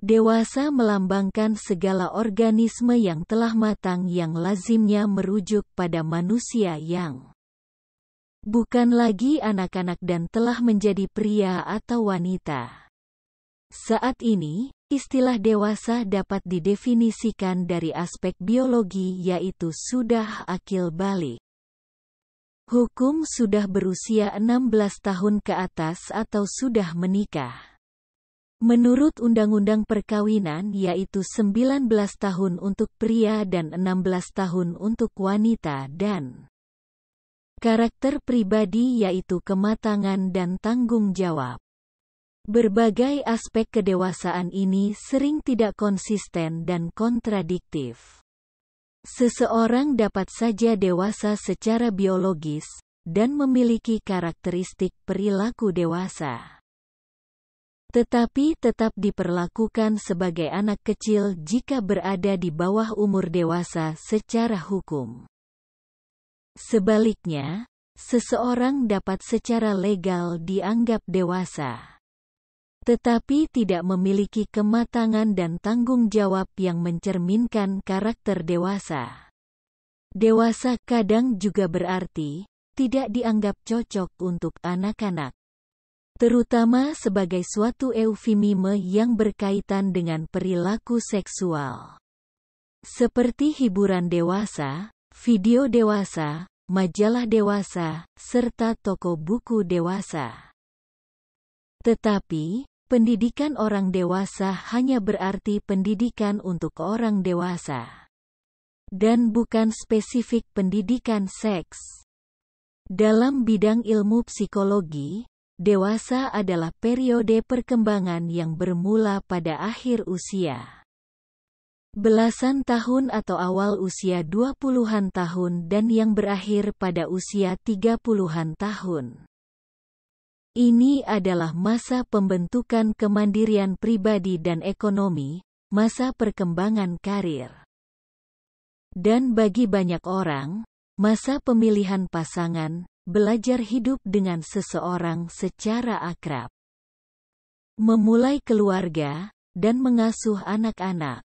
Dewasa melambangkan segala organisme yang telah matang yang lazimnya merujuk pada manusia yang bukan lagi anak-anak dan telah menjadi pria atau wanita. Saat ini, istilah dewasa dapat didefinisikan dari aspek biologi yaitu sudah akil balik. Hukum sudah berusia 16 tahun ke atas atau sudah menikah. Menurut Undang-Undang Perkawinan yaitu 19 tahun untuk pria dan 16 tahun untuk wanita dan karakter pribadi yaitu kematangan dan tanggung jawab. Berbagai aspek kedewasaan ini sering tidak konsisten dan kontradiktif. Seseorang dapat saja dewasa secara biologis, dan memiliki karakteristik perilaku dewasa tetapi tetap diperlakukan sebagai anak kecil jika berada di bawah umur dewasa secara hukum. Sebaliknya, seseorang dapat secara legal dianggap dewasa, tetapi tidak memiliki kematangan dan tanggung jawab yang mencerminkan karakter dewasa. Dewasa kadang juga berarti tidak dianggap cocok untuk anak-anak terutama sebagai suatu eufemisme yang berkaitan dengan perilaku seksual. Seperti hiburan dewasa, video dewasa, majalah dewasa, serta toko buku dewasa. Tetapi, pendidikan orang dewasa hanya berarti pendidikan untuk orang dewasa. Dan bukan spesifik pendidikan seks. Dalam bidang ilmu psikologi, Dewasa adalah periode perkembangan yang bermula pada akhir usia. Belasan tahun atau awal usia 20-an tahun dan yang berakhir pada usia 30-an tahun. Ini adalah masa pembentukan kemandirian pribadi dan ekonomi, masa perkembangan karir. Dan bagi banyak orang, masa pemilihan pasangan, Belajar hidup dengan seseorang secara akrab. Memulai keluarga, dan mengasuh anak-anak.